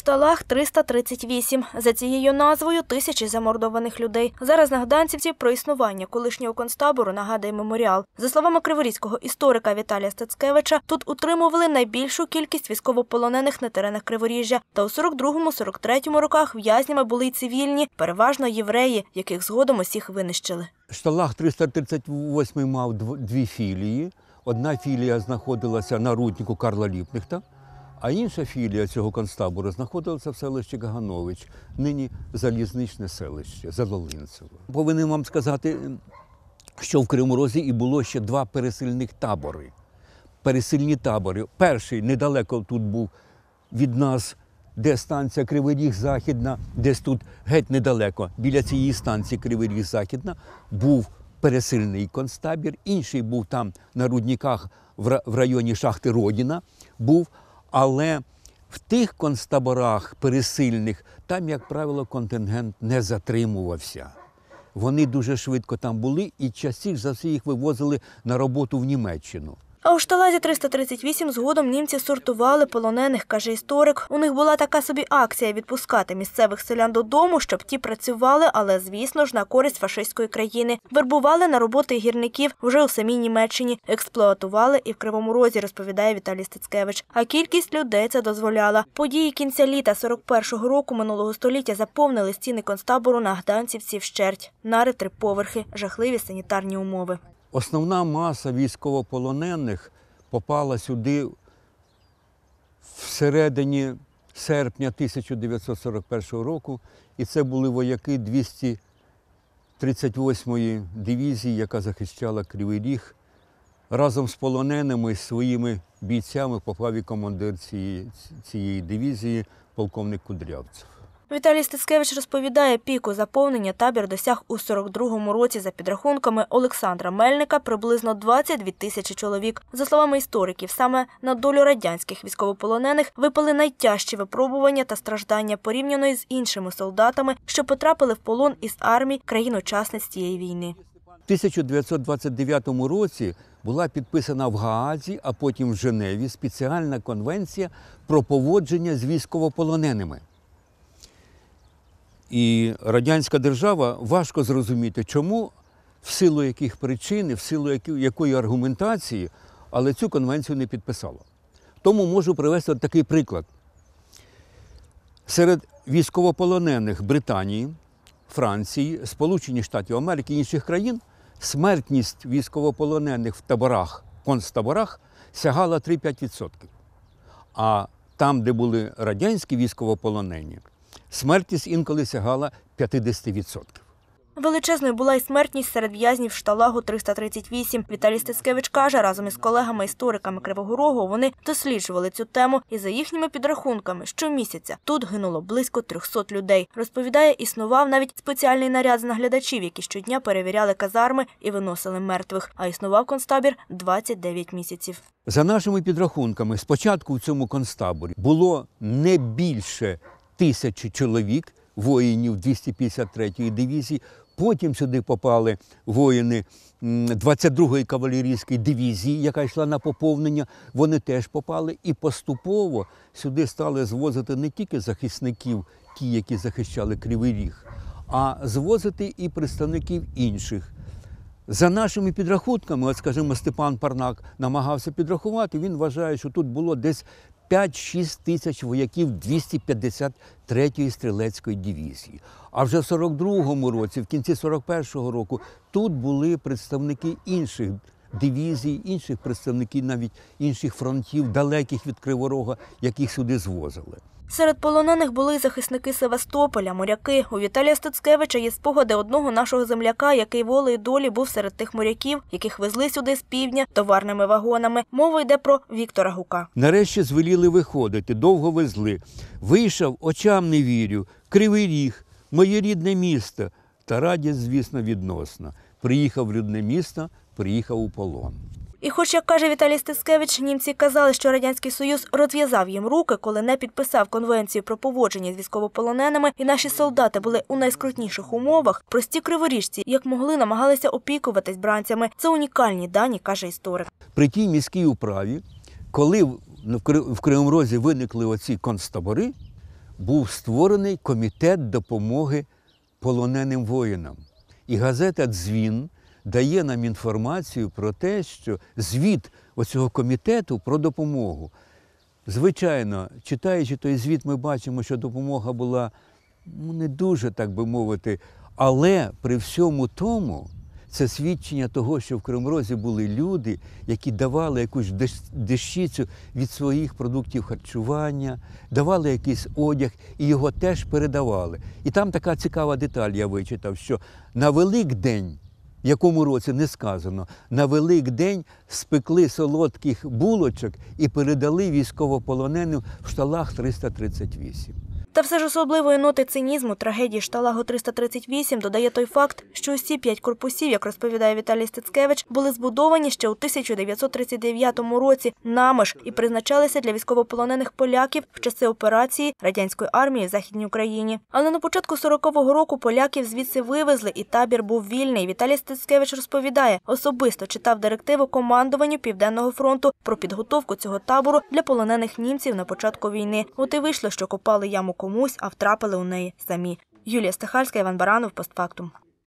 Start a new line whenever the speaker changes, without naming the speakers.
Шталах 338. За цією назвою тисячі замордованих людей. Зараз на Гданцівці про існування колишнього концтабору нагадує меморіал. За словами криворізького історика Віталія Стацкевича, тут утримували найбільшу кількість військовополонених на теренах Криворіжжя. Та у 42-43 роках в'язнями були й цивільні, переважно євреї, яких згодом усіх винищили.
Шталах 338 мав дві філії. Одна філія знаходилася на руднику Карла Ліпнихта. А інша філія цього концтабору знаходилася в селищі Гаганович, нині залізничне селище Задолинцево. Повинен вам сказати, що в Кривому Розі і було ще два пересильних табори. Пересильні табори. Перший недалеко тут був від нас, де станція Кривий Ріг Західна, десь тут геть недалеко, біля цієї станції Кривий Ріг Західна, був пересильний концтабір. Інший був там на рудниках в районі Шахти Родіна. був але в тих концтаборах пересильних там, як правило, контингент не затримувався. Вони дуже швидко там були і частіше за все їх вивозили на роботу в Німеччину.
А у шталазі 338 згодом німці сортували полонених, каже історик. У них була така собі акція відпускати місцевих селян додому, щоб ті працювали, але звісно ж на користь фашистської країни. Вербували на роботи гірників вже у самій Німеччині, експлуатували і в Кривому Розі, розповідає Віталій Стецкевич. А кількість людей це дозволяла. Події кінця літа 41-го року минулого століття заповнили стіни концтабору на Гданцівці вщерть. Нари три поверхи, жахливі санітарні умови.
Основна маса військовополонених попала сюди всередині серпня 1941 року, і це були вояки 238-ї дивізії, яка захищала Кривий Ріг. Разом з полоненими і своїми бійцями попав і командир цієї, цієї дивізії, полковник Кудрявцев.
Віталій Стецкевич розповідає, піку заповнення табір досяг у 42-му році за підрахунками Олександра Мельника приблизно 22 тисячі чоловік. За словами істориків, саме на долю радянських військовополонених випали найтяжчі випробування та страждання порівняно з іншими солдатами, що потрапили в полон із армії
країн-учасниць цієї війни. У 1929 році була підписана в Гаазі, а потім в Женеві спеціальна конвенція про поводження з військовополоненими. І радянська держава важко зрозуміти, чому, в силу яких причин, в силу якої аргументації, але цю конвенцію не підписала. Тому можу привести такий приклад. Серед військовополонених Британії, Франції, Сполучених Штатів Америки і інших країн смертність військовополонених в таборах, концтаборах сягала 3-5%. А там, де були радянські військовополонені, Смертність інколи сягала 50%.
Величезною була й смертність серед в'язнів шталагу 338. Віталій Стецкевич каже, разом із колегами-істориками Кривого Рогу вони досліджували цю тему, і за їхніми підрахунками, щомісяця тут гинуло близько 300 людей. Розповідає, існував навіть спеціальний наряд з наглядачів, які щодня перевіряли казарми і виносили мертвих. А існував концтабір 29 місяців.
За нашими підрахунками, спочатку у цьому концтаборі було не більше тисячі чоловік, воїнів 253-ї дивізії. Потім сюди попали воїни 22-ї кавалерійської дивізії, яка йшла на поповнення. Вони теж попали. І поступово сюди стали звозити не тільки захисників, ті, які захищали Кривий Ріг, а звозити і представників інших. За нашими підрахунками, от, скажімо, Степан Парнак намагався підрахувати, він вважає, що тут було десь 5-6 тисяч вояків 253-ї стрілецької дивізії. А вже в 42-му році, в кінці 41-го року, тут були представники інших дивізій, інших представників, навіть інших фронтів, далеких від Криворога, яких сюди звозили.
Серед полонених були захисники Севастополя, моряки. У Віталія Стецкевича є спогади одного нашого земляка, який волею долі був серед тих моряків, яких везли сюди з півдня товарними вагонами. Мова йде про Віктора Гука.
Нарешті звеліли виходити, довго везли. Вийшов, очам не вірю, кривий ріг, моє рідне місто. Та радість, звісно, відносна. Приїхав в рідне місто, приїхав у полон.
І, хоч як каже Віталій Стецкевич, німці казали, що радянський союз розв'язав їм руки, коли не підписав конвенцію про поводження з військовополоненими, і наші солдати були у найскрутніших умовах. Прості криворіжці, як могли, намагалися опікуватись бранцями. Це унікальні дані, каже історик.
При тій міській управі, коли в ну, Кривому Розі виникли оці концтабори, був створений комітет допомоги полоненим воїнам, і газета Дзвін дає нам інформацію про те, що звіт оцього комітету про допомогу. Звичайно, читаючи той звіт, ми бачимо, що допомога була ну, не дуже, так би мовити, але при всьому тому. Це свідчення того, що в Кримрозі були люди, які давали якусь дещицю від своїх продуктів харчування, давали якийсь одяг і його теж передавали. І там така цікава деталь я вичитав, що на Великдень в якому році не сказано, на Великдень спекли солодких булочок і передали військовополоненим в шталах 338.
Та все ж особливої ноти цинізму трагедії шталагу 338 додає той факт, що усі п'ять корпусів, як розповідає Віталій Стецкевич, були збудовані ще у 1939 році нами ж і призначалися для військовополонених поляків в часи операції радянської армії в західній Україні. Але на початку 40-го року поляків звідси вивезли, і табір був вільний. Віталій Стецкевич розповідає, особисто читав директиву командуванню Південного фронту про підготовку цього табору для полонених німців на початку війни. От і вийшло, що копали яму комусь, а втрапили у неї самі. Юлія Стихальська, Іван Баранов, постфактум.